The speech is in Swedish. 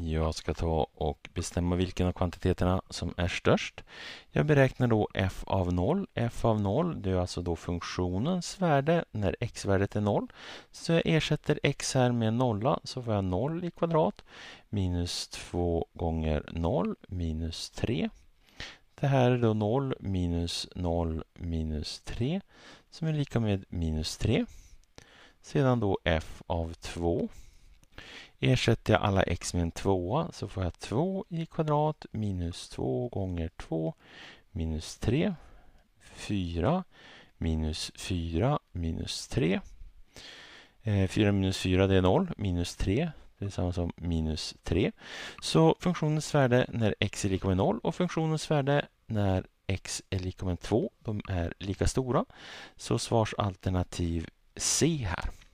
Jag ska ta och bestämma vilken av kvantiteterna som är störst. Jag beräknar då f av 0. f av 0 det är alltså då funktionens värde när x-värdet är 0. Så jag ersätter x här med nolla så får jag 0 i kvadrat minus 2 gånger 0 minus 3. Det här är då 0 minus 0 minus 3 som är lika med minus 3. Sedan då f av 2 Ersätter jag alla x med en tvåa så får jag 2 i kvadrat minus 2 gånger 2 minus 3, 4 minus 4 minus 3. 4 eh, minus 4 det är 0, minus 3 det är samma som minus 3. Så funktionens värde när x är lika med 0 och funktionens värde när x är lika med 2, de är lika stora. Så svarsalternativ C här.